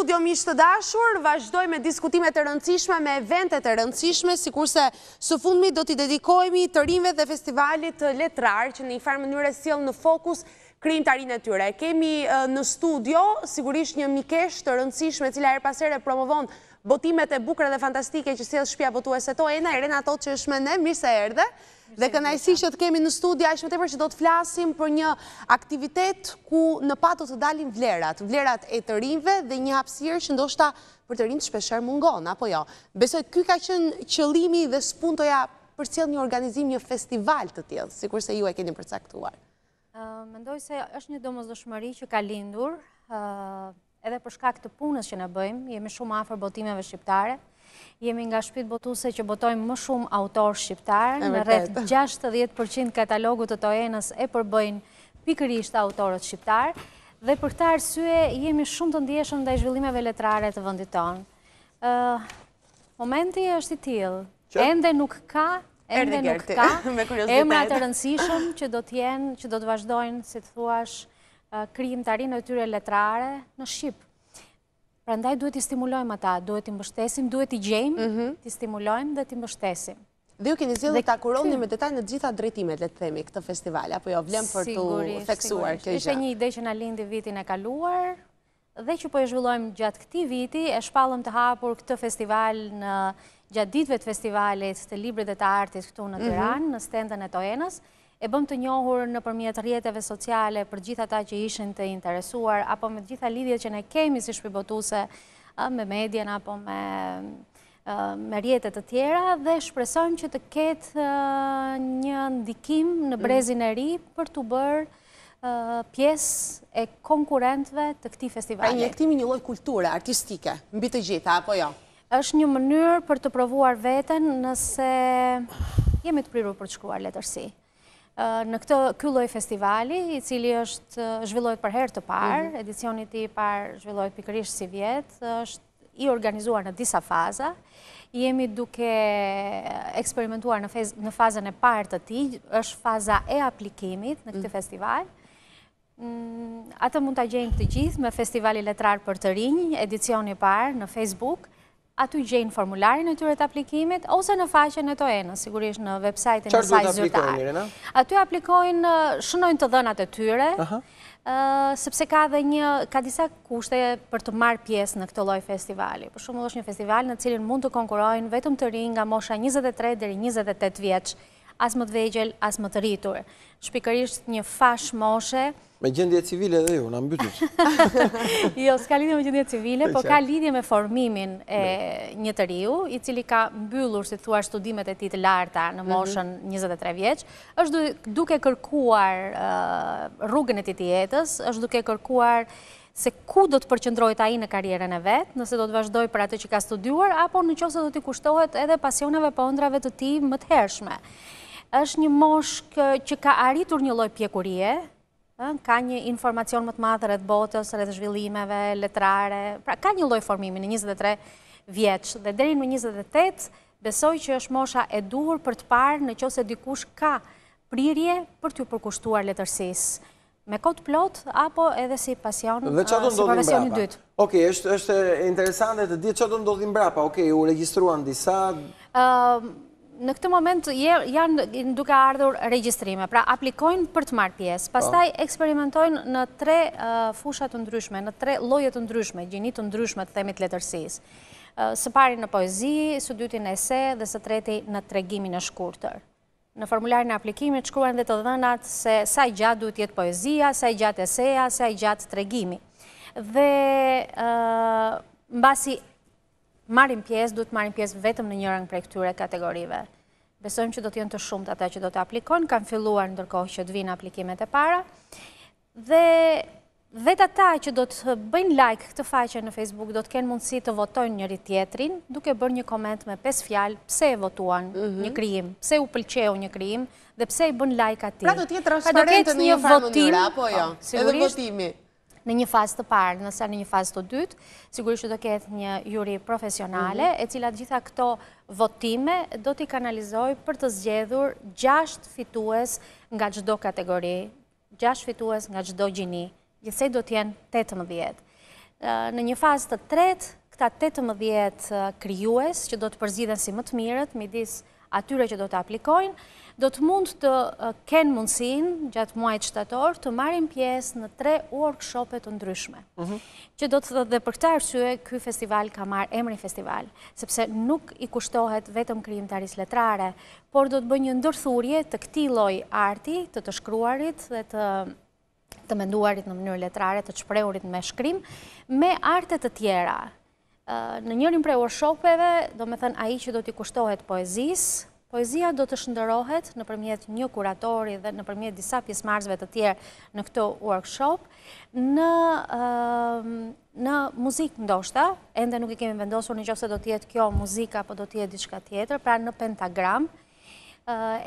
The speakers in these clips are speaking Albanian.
Studio mishë të dashur, vazhdoj me diskutimet e rëndësishme, me eventet e rëndësishme, si kurse së fundmi do t'i dedikojmi të rinve dhe festivalit letrar, që në i farë mënyre s'jelë në fokus krim të arinë e tyre. Kemi në studio, sigurisht një mikesh të rëndësishme, cila e pasere promovon botimet e bukre dhe fantastike që s'jelë shpja botu e seto, e në e rena to që është me ne, mirë se erdhe, dhe kënajsi që të kemi në studia, është më tepër që do të flasim për një aktivitet ku në pato të dalin vlerat, vlerat e të rinjve dhe një hapsirë që ndoshta për të rinjë të shpesher mungon, apo jo. Besoj, këj ka qënë qëlimi dhe spuntoja për cilë një organizim, një festival të tjilë, si kurse ju e keni përcaktuar. Mendoj se është një domës dëshmëri që ka lindur, edhe për shka këtë punës që në bëjmë, jemi shumë afer botimeve shqiptare, Jemi nga shpit botuse që botojmë më shumë autor shqiptarë, në rreth 60% katalogu të tojenës e përbëjnë pikërisht autorët shqiptarë, dhe për këta arsye jemi shumë të ndjeshëm dhe i zhvillimeve letrare të vënditon. Momenti është i tilë, ende nuk ka, ende nuk ka, emra të rëndësishëm që do t'jenë, që do t'vazhdojnë, si të thuash, krim të arinë e tyre letrare në Shqipë. Pra ndaj duhet i stimulojmë ata, duhet i mbështesim, duhet i gjejmë, mhm. i stimulojmë dhe i mbështesim. Dhe ju keni zilë të ta kuroni me detaj në gjitha drejtimet le të themi këtë festival, apo jo vlem për të theksuar gjë. Ishte një ide që në lindi vitin e kaluar, dhe që po e zhvillojmë gjatë këti viti, e shpalëm të hapur këtë festival në gjatë ditve të festivalit të librit dhe të artis këtu në mhm. Tiran, në stendën e Toenës, e bëm të njohur në përmjet rjetëve sociale për gjitha ta që ishin të interesuar, apo me gjitha lidhje që ne kemi si shpibotuse me median, apo me me rjetet të tjera dhe shpresojmë që të ketë një ndikim në mm. brezin e ri për të bërë pjesë e konkurentve të këti festivali. Pra një ektimi një lojë kulture, artistike, mbi të gjitha, apo jo? është një mënyrë për të provuar vetën nëse jemi të priru për të shkruar letërsi në këtë kylloj festivali, i cili është zhvillojt për herë të parë, mhm. edicionit i parë zhvillojt pikërish si vjetë, është i organizuar në disa faza, jemi duke eksperimentuar në fazën e parë të ti, është faza e aplikimit në këtë mhm. festival, mm, atë mund të gjenjë të gjithë me festivali letrar për të rinjë, edicioni i parë në Facebook, aty gjenë formularin e tyre të aplikimit, ose në faqen e toenë, sigurisht në website në saj zyrtarë. Aty aplikojnë, shënojnë të dhënat e tyre, sepse ka dhe një, ka disa kushte për të marrë pjesë në këtë loj festivali. Për shumë është një festival në cilin mund të konkurojnë vetëm të rinë nga mosha 23 dhe 28 vjeqë, as më të vejgjel, as më të rritur. Shpikërisht një fash moshe, Me gjendje civile dhe ju, në mbytët. Jo, s'ka lidhje me gjendje civile, po ka lidhje me formimin e një të riu, i cili ka mbyllur, si thua, studimet e ti të larta në mhm. moshën 23 vjeqë, është duke kërkuar rrugën e ti të jetës, është duke kërkuar se ku do të përqëndrojt aji në karjeren e vetë, nëse do të vazhdoj për atë që ka studuar, apo në që se do t'i kushtohet edhe pasioneve për po ondrave të ti më të hershme është një moshkë që ka arritur një loj pjekurie, Ka një informacion më të madhë rrët botës, rrët zhvillimeve, letrare. Pra, ka një loj formimi në 23 vjeqë. Dhe deri në 28, besoj që është mosha e duhur për të parë në qose dikush ka prirje për t'ju përkushtuar letërsis. Me kotë plot, apo edhe si pasion, si profesion dytë. Ok, është interesant dhe të ditë që të ndodhim brapa. Ok, u registruan disa... Në këtë moment janë duke ardhur registrime, pra aplikojnë për të marrë pjesë, po. pastaj eksperimentojnë në tre uh, fushat të ndryshme, në tre lojet të ndryshme, gjinit të ndryshme të themit letërsisë. Uh, së pari në poezi, së dyti në ese dhe së treti në tregimin e shkurëtër. Në formularin e aplikimit, shkruan dhe të dhenat se sa i gjatë duhet jetë poezia, sa i gjatë eseja, sa i gjatë tregimi. Dhe në uh, basi marim pjesë, du të marim pjesë vetëm në njërën për e këtyre kategorive. Besojmë që do t'jën të shumë të ata që do të kanë filluar ndërkohë që t'vinë aplikimet e para, dhe vetë ata që do të bëjnë like këtë faqe në Facebook, do t'kenë mundësi të votojnë njëri tjetrin, duke bërë një koment me pes fjalë, pse e votuan mhm. një krim, pse u pëlqeu një krim, dhe pse i bën like ati. Pra do t'jetë transparente në një farë mënyra, apo jo? Po, Edhe votimi në një fazë të parë, nëse në një fazë të dytë, sigurisht që do ketë një juri profesionale, mhm. e cila gjitha këto votime do t'i kanalizoj për të zgjedhur gjasht fitues nga gjdo kategori, gjasht fitues nga gjdo gjini, gjithsej do t'jenë 18. Në një fazë të tretë, këta 18 kryues që do të përzidhen si më të mirët, midis nështë, atyre që do të aplikojnë, do të mund të kenë mundësin gjatë muajt shtator të marim pjesë në tre workshopet të ndryshme. Mhm. Që do të dhe për këta arsye, këj festival ka marë emri festival, sepse nuk i kushtohet vetëm krim të aris letrare, por do të bë një ndërthurje të këti loj arti, të të shkruarit dhe të të menduarit në mënyrë letrare, të qpreurit me shkrim, me artet të tjera, në njërin prej workshopeve, do me thënë aji që do t'i kushtohet poezis, poezia do të shëndërohet në përmjet një kuratori dhe në përmjet disa pjesmarzve të tjerë në këto workshop, në muzikë ndoshta, ende nuk i kemi vendosur një që se do t'jetë kjo muzika, po do t'jetë diçka tjetër, pra në pentagram,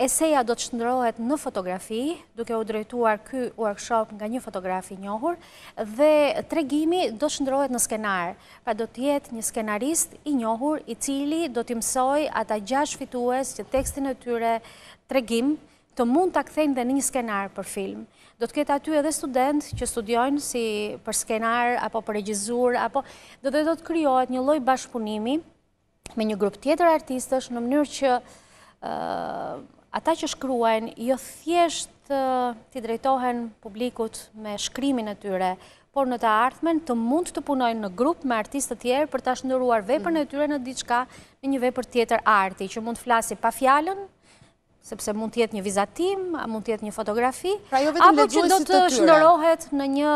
Eseja do të shëndrohet në fotografi, duke u drejtuar ky workshop nga një fotografi njohur, dhe tregimi do të shëndrohet në skenar, pra do të jetë një skenarist i njohur, i cili do të imsoj ata gjash fitues që tekstin e tyre tregim të mund të akthejnë dhe një skenar për film. Do të ketë aty edhe student që studiojnë si për skenar, apo për regjizur, apo do të do të kryojt një loj bashkëpunimi me një grup tjetër artistës në mënyrë që ata që shkruajnë, jo thjesht të drejtohen publikut me shkrimin e tyre, por në të artmen të mund të punojnë në grup me artistë të tjerë për të ashtë vepër në tyre në diçka me një vepër tjetër arti, që mund të flasi pa fjallën, sepse mund të jetë një vizatim, mund të jetë një fotografi, pra jo apo që do të shëndërohet në një,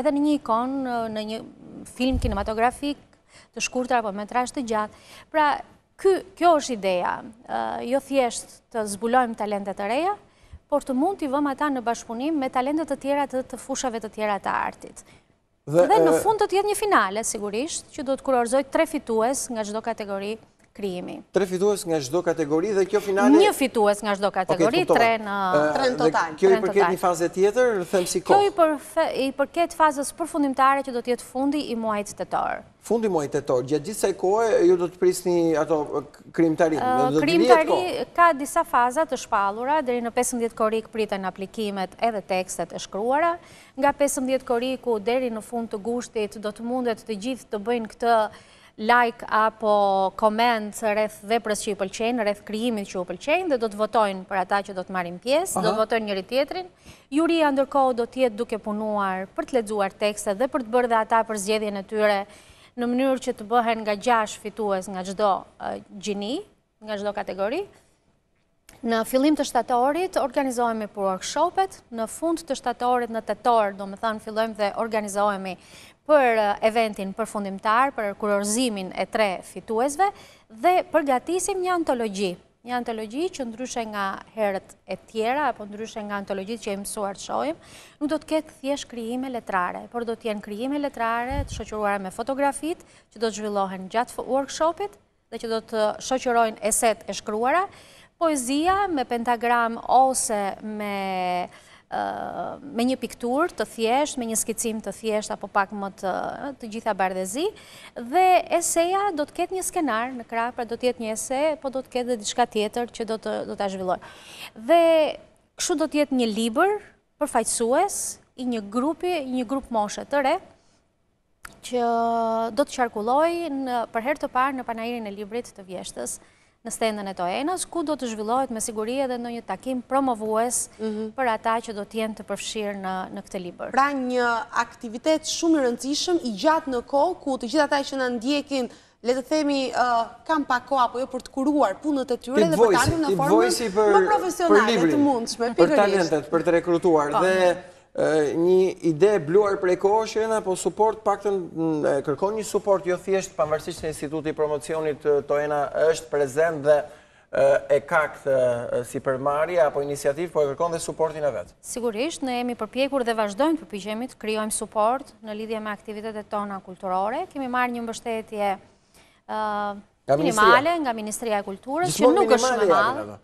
edhe në një ikon, në një film kinematografik, të shkurtra, apo me trasht të gjatë. Pra, Kjo është ideja, jo thjesht të zbulojmë talentet të reja, por të mund t'i vëmë ata në bashkëpunim me talentet të tjera të fushave të tjera të artit. Dhe në fund të tjetë një finale, sigurisht, që do të kurorzoj tre fitues nga gjdo kategori kryimi. Tre fitues nga shdo kategori dhe kjo finale... Një fitues nga shdo kategori, tre në... Tre në total. Kjo i përket një faze tjetër, rëthem si kohë? Kjo i përket fazës përfundimtare që do tjetë fundi i muajt të tërë. Fundi muajt të tërë, gjatë gjithë saj kohë, ju do të prisni ato krimtari? Krimtari ka disa fazat të shpalura, dhe në 15 korik priten aplikimet edhe tekstet e shkruara. Nga 15 koriku, dhe në fund të gushtit, do të mundet të gjithë të bëjnë këtë like apo comment rreth veprës që i pëlqenë, rreth krijimit që u pëlqenë dhe do të votojnë për ata që do të marrin pjesë, do të votojnë njëri tjetrin. Juria ndërkohë do të jetë duke punuar për të lexuar tekste dhe për të bërë dhe ata për zgjedhjen e tyre në mënyrë që të bëhen nga gjashtë fitues nga çdo gjini, nga çdo kategori. Në fillim të shtatorit organizohemi për workshopet, në fund të shtatorit në tetor, do më thanë, fillojmë dhe organizohemi për eventin përfundimtar, për kurorzimin e tre fituesve dhe përgatisim një antologi. Një antologi që ndryshe nga herët e tjera, apo ndryshe nga antologi që e mësuar të shojmë, nuk do të ketë thjesht kryime letrare, por do të t'jen kryime letrare të shoqyruare me fotografit, që do të zhvillohen gjatë workshopit dhe që do të shoqërojnë eset e shkryuara, poezia me pentagram ose me me një piktur të thjesht, me një skicim të thjesht, apo pak më të gjitha bardezi, dhe eseja do të ketë një skenar në krapë, pra do të jetë një ese, po do të ketë dhe diçka tjetër që do të zhvillohë. Dhe këshu do të jetë një liber përfajtësues i një grupi, një grup moshe të re, që do të qarkulloj për her të parë në panajirin e librit të vjeshtës, në stendën e Toenas, ku do të zhvillohet me sigurie dhe në një takim promovues mhm. për ata që do t'jen të përfshirë në këtë liber. Pra një aktivitet shumë rëndësishëm i gjatë në ko, ku të gjitha ta që në ndjekin, le të themi, kam pa ko apo jo për të kuruar punët e tyre dhe për talim në formën më profesionale të mundshme, për talentet, për të rekrutuar po. dhe një ide bluar prej koshen, apo support, pak të mm, kërkon një support, jo thjesht, përmërësisht në instituti promocionit të ena është prezent dhe e kaktë si përmarja apo inisiativ, po e kërkon dhe supportin e vetë? Sigurisht, ne jemi përpjekur dhe vazhdojmë të kryojmë support në lidhje me aktivitetet tona kulturore, kemi marrë një mbështetje minimale nga Ministria e Kulturës, që nuk është me madhë.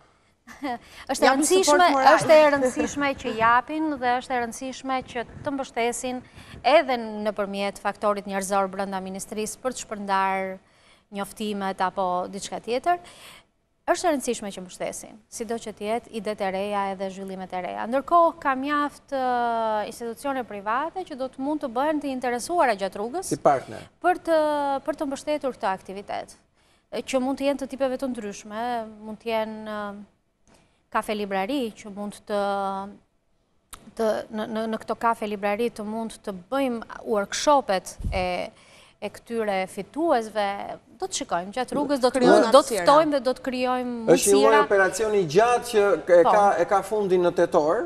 është e rëndësishme, është e rëndësishme që japin dhe është e rëndësishme që të mbështesin edhe në përmjet faktorit njërzor brënda ministris për të shpërndar njoftimet apo diçka tjetër, është e rëndësishme që mbështesin, si do që tjetë ide të reja edhe zhvillimet e reja. Ndërkohë kam mjaft uh, institucione private që do të mund të bëhen të interesuara gjatë rrugës për të mbështetur këta aktivitet, që mund të jenë të tipeve të ndryshme, mund të jenë uh, kafe librari që mund të në këto kafe librari të mund të bëjmë workshopet e e këtyre fituesve, do të shikojmë gjatë rrugës, do të kryojmë, do të ftojmë dhe do të kryojmë mësira. është një uaj operacioni gjatë që e ka po. fundin në tëtorë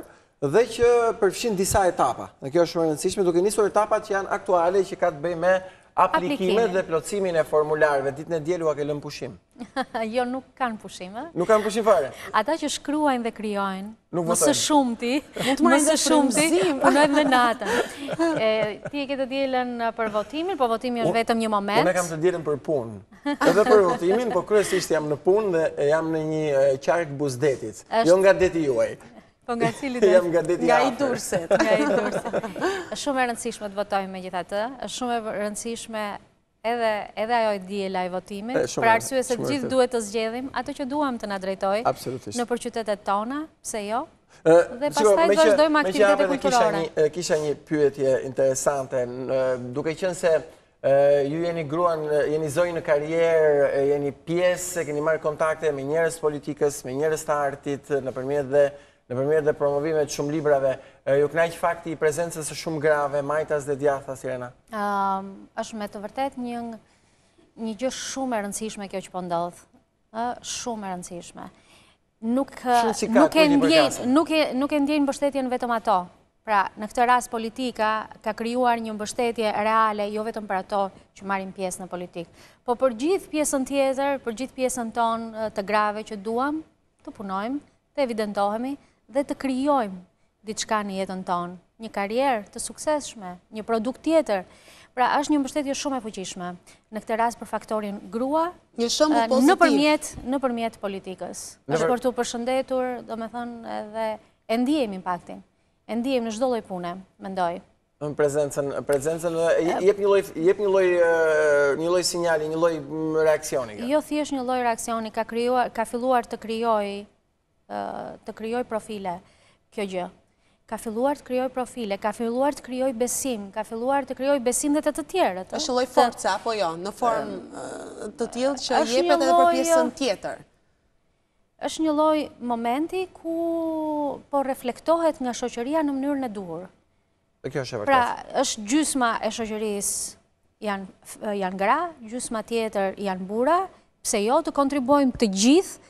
dhe që përfshin disa etapa. Në kjo është shumë rëndësishme, duke njësur etapat që janë aktuale që ka të bëjmë me aplikime dhe plotësimin e formularve, ditë në djelu a ke pushim? Jo, nuk kanë pushim, e? Nuk kanë pushim fare. Ata që shkruajnë dhe kryojnë, nëse shumë ti, nëse shumë ti, punojnë dhe natën. Ti e ke të djelen për votimin, po votimin është vetëm një moment. Unë e kam të djelen për punë. Edhe për votimin, po kërës ishtë jam në punë dhe jam në një qarkë buzdetit. Jo nga deti juaj. Po nga cili Jam nga deti afer. Nga i durset, nga i durset. Shumë e rëndësishme të votojme me gjitha të, shumë e rëndësishme edhe ajo i djela i votimin, për arsu e se gjithë duhet të zgjedhim, ato që duham të nga drejtoj, në përqytetet tona, pse jo, dhe pas taj të vazhdojmë aktivitetet kulturore. Kisha një pyetje interesante, duke qënë se ju jeni gruan, jeni zojnë në karjerë, jeni pjesë, keni marrë kontakte me njërës politikës, me njërës të artit, në përmjet dhe në përmjerë dhe promovimet shumë librave, ju knajqë fakti i prezencës shumë grave, majtas dhe djatha, Sirena? Êshtë me të vërtet një një gjë shumë e rëndësishme kjo që po ndodhë. Shumë e rëndësishme. Nuk e ndjenjë bështetje në vetëm ato. Pra, në këtë ras politika ka kryuar një mbështetje reale, jo vetëm për ato që marim pjesë në politikë. Po për gjithë pjesën tjetër, për gjithë pjesën tonë të grave që duham, të punojmë, të evidentohemi, dhe të kryojmë diçka një jetën tonë, një karierë të sukseshme, një produkt tjetër. Pra, është një mbështetje shumë e fuqishme, në këtë ras për faktorin grua, një shumë pozitiv. Në përmjet politikës. është për të përshëndetur, do me thënë, dhe endijem impactin, endijem në gjdolloj pune, mendoj. ndoj. prezencën, jep një loj sinjali, një loj reakcioni. Jo thjesht një loj reakcioni, ka filluar të kryoj të kryoj profile, kjo gjë. Ka filluar të kryoj profile, ka filluar të kryoj besim, ka filluar të kryoj besim dhe të të tjerët. një loj forca, apo jo, në form të tjilë që jepet edhe për pjesën tjetër? është një loj momenti ku po reflektohet nga shoqëria në mënyrën e duhur. Dhe kjo është e vërtet. Pra, është gjysma e shoqërisë janë gra, gjysma tjetër janë bura, pse jo të kontribojmë të gjithë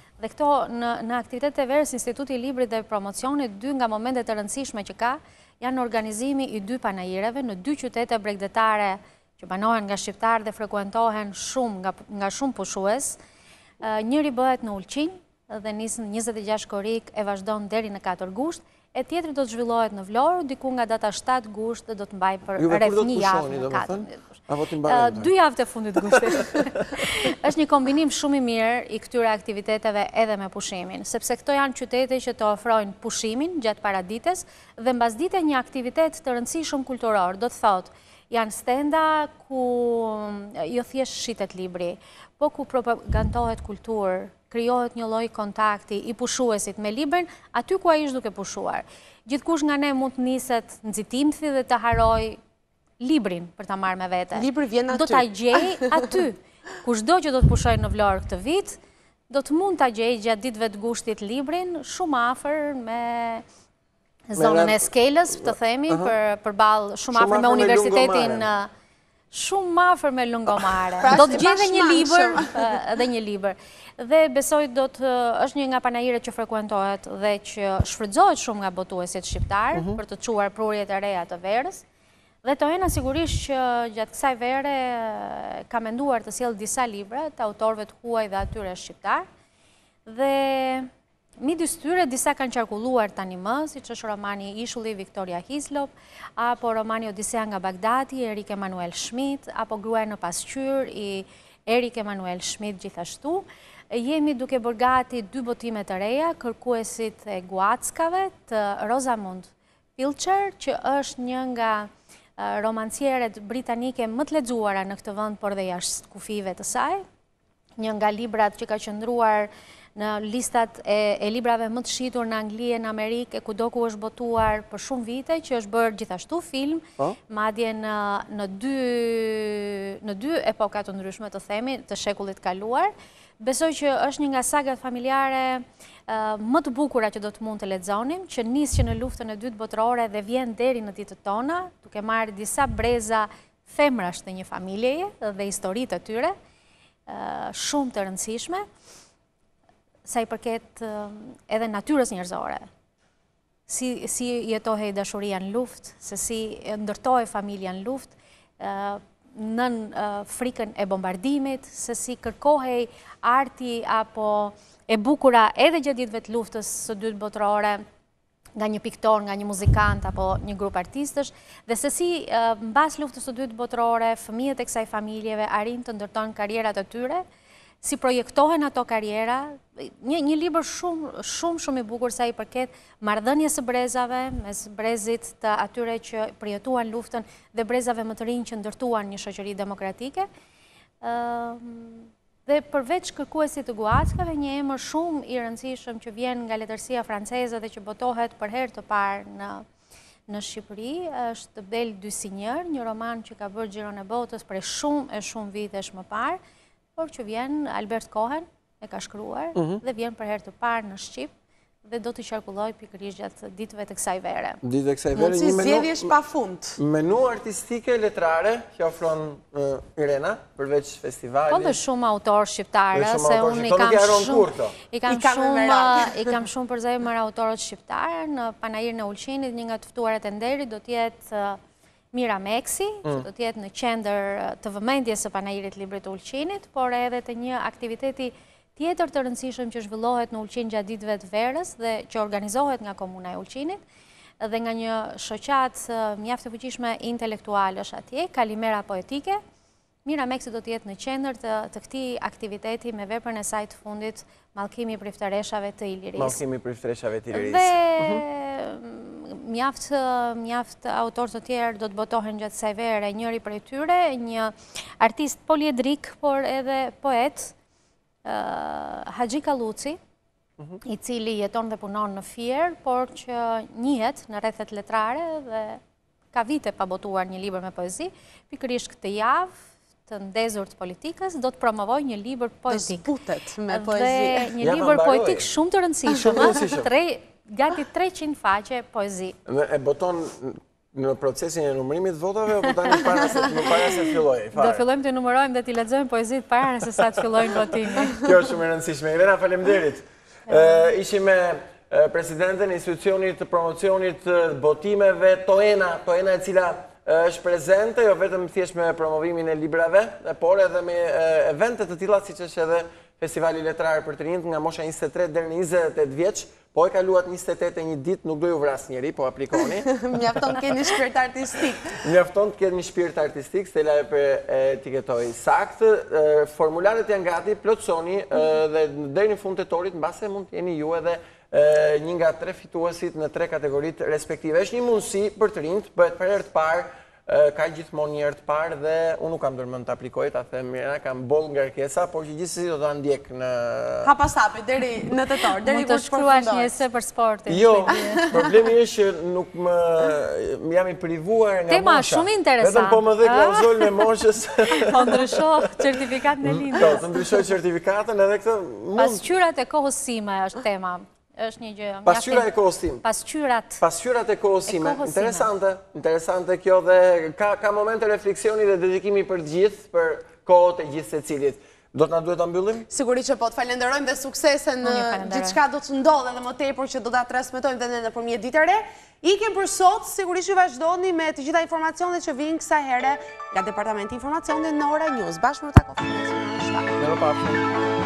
Dhe këto në aktivitet të verës Instituti Libri dhe Promocionit, dy nga momentet të rëndësishme që ka, janë organizimi i dy panajireve në dy qytete bregdetare që banohen nga shqiptarë dhe frekuentohen shumë nga shumë pushues. Njëri bëhet në Ulqin dhe njësën 26 korik e vazhdojnë deri në 4 gusht, E tjetëri do të zhvillohet në vlorë, diku nga data 7 gusht dhe do të mbaj për rreth një javë në katë. Duj javë të fundit gushtë. Êshtë një kombinim shumë i mirë i këtyre aktiviteteve edhe me pushimin, sepse këto janë qytete që të ofrojnë pushimin gjatë paradites dhe në bazdite një aktivitet të rëndësi shumë kulturor. Do të thotë, janë stenda ku jo thjesht shqitet libri, po ku propagandohet kulturë, kryohet një loj kontakti i pushuesit me liberën, aty ku a ishtë duke pushuar. Gjithkush kush nga ne mund të njësët nëzitim dhe të haroj librin për të marrë me vete. Libri vjen aty. Do të gjej aty. Kush do që do të pushoj në vlorë këtë vit, do të mund të gjej gjatë ditve të gushtit librin shumë afer me... Zonën e skeles, për të themi, për balë shumë afer me universitetin uh, shumë mafër me lungomare. Pra, do të gjithë dhe një liber. Dhe besoj do të është një nga panajire që frekuentohet dhe që shfridzohet shumë nga botuesit shqiptarë mhm. për të quar prurjet e reja të verës. Dhe të hena sigurisht që gjatë kësaj vere ka menduar të siel disa libra të autorve të huaj dhe atyre shqiptarë. Dhe Mi dy styre, disa kanë qarkulluar tani më, si që është romani Ishulli, Viktoria Hislop, apo romani Odisea nga Bagdati, Erik Emanuel Schmidt, apo gruaj në pasqyr i Erik Emanuel Schmidt gjithashtu. Jemi duke bërgati dy botimet të reja, kërkuesit e guackave të Rosamund Pilcher, që është një nga romancieret britanike më të ledzuara në këtë vënd, por dhe jashtë kufive të saj, një nga librat që ka qëndruar në listat e librave më të shqitur në Anglije, në Amerikë, e ku doku është botuar për shumë vite, që është bërë gjithashtu film, po. madje në dy epokat të ndryshme të themi, të shekullit kaluar. Besoj që është një nga sagat familjare më të bukura që do të mund të ledzonim, që njësë që në luftën e dytë botërore dhe vjen deri në ditë tona, tuk e marë disa breza femrash të një familjeje dhe historit të tyre, shumë të Shumë të rëndësishme sa i përket edhe natyres njërzore, si jetohe i dashuria në luft, se si ndërtoj familja në luft, në frikën e bombardimit, se si kërkohej arti apo e bukura edhe gjë të luftës së dytë botërore, nga një piktor, nga një muzikant, apo një grupë artistësh, dhe se si në bas luftës së dytë botërore, fëmijët e kësaj familjeve arim të ndërton karierat e tyre, si projektohen ato karjera, një liber shumë, shumë, shumë i bukur sa i përket mardhënje së brezave, mes brezit të atyre që prijetuan luftën dhe brezave më të rinjë që ndërtuan një shëqëri demokratike. Ehm, dhe përveç kërkuesit të guatskave, një emër shumë i rëndësishëm që vjen nga letërsia franceze dhe që botohet për her të parë në në Shqipëri, është Bel Dysinjër, një roman që ka bërë gjiron e botës e shumë e shumë vitesh më parë, por që vjen Albert Cohen, e ka shkruar, mhm. dhe vjen për herë të parë në Shqipë, dhe do të qarkulloj pikërish gjatë ditëve të kësaj vere. Ditëve të kësaj vere, një menu artistike, letrare, kjo ofron Irena, përveç festivali. Po dhe shumë autor shqiptare, se unë po i kam shumë... I kam shumë përzej mërë autorët shqiptare, në panajirë në ulqinit, një nga tëftuarët e nderi, do tjetë Mira Meksi, që mm. do tjetë në qender të vëmendje së panajirit libri të ulqinit, por edhe të një aktiviteti tjetër të rëndësishëm që zhvillohet në ulqin gja ditve të verës dhe që organizohet nga komuna e ulqinit dhe nga një shoqat mjaftë të fëqishme intelektualësh atje, kalimera poetike, Mira Meksi do tjetë në qender të këti aktiviteti me vepër në sajtë fundit Malkimi Prifteshave të Iliris. Malkimi Prifteshave të Iliris. Dhe mhm mjaft mjaft autor të tjerë do të botohen gjatë kësaj vere, njëri prej tyre, një artist poliedrik, por edhe poet, ë Haxhi mhm. i cili jeton dhe punon në Fier, por që njihet në rrethet letrare dhe ka vite pa botuar një libër me poezi, pikërisht këtë javë të ndezur të politikës, do të promovoj një libër poetik. Do zbutet me poezi. Dhe një libër poetik shumë të rëndësishëm. Shumë të rëndësishëm gati 300 faqe poezi. E boton në procesin e numërimit votave, o botani në para se të filloj? Do fillojmë të numërojmë dhe të iletzojmë poezi të para nëse sa të fillojnë votimi. Kjo është shumë e rëndësishme. Irena, falem dirit. Ishi me presidentën institucionit të promocionit botimeve, Toena, Toena e cila është prezente, jo vetëm thjesht me promovimin e librave, por edhe me eventet të tila, si që është edhe festivali letrarë për të rinjët nga mosha 23 dërë në vjeqë, Po e kaluat 28 e një dit, nuk dojë u vras njëri, po aplikoni. Mjafton të kënë një shpirt artistik. Mjafton të keni një shpirt artistik, stela e për etiketoj saktë. Formularet janë gati, plotësoni dhe dhe një fund të torit, në base mund të jeni ju edhe një nga tre fituasit në tre kategorit respektive. Eshtë një mundësi për të rindë, bëhet për e të parë, ka gjithmonë njërë të parë dhe unë nuk kam dërmën të aplikoj, ta the mirena, kam bolë nga rkesa, por që gjithë si do të ndjek në... Ka pasapi, deri në të torë, deri kur shkruash njëse Më të shkruash njëse për sportin. Jo, problemi e shë nuk më jam i privuar nga mosha. Tema, shumë interesant. Vetëm po më dhe klauzull me moshës. Po ndryshoj certifikat në mm. lindës. Po të ndryshoj certifikatën edhe këtë Pasqyrat Pas qyrat e kohësime është tema, është një gjë. Pasqyra e kohësim. Pasqyrat. Pasqyrat e kohësime. Interesante, interesante kjo dhe ka momente refleksioni dhe dedikimi për gjithë, për kohët e gjithë se cilit. Do të nga duhet të mbyllim? Sigurit që po të falenderojmë dhe suksese në gjithë shka do të ndodhe dhe më tepër që do të atrasmetojmë dhe në në ditëre. I për sotë, sigurit që vazhdojni me të gjitha informacione që vinë kësa herë nga Departamenti Informacione në ora njës. Bashmë në të kofënë. Në në pafënë.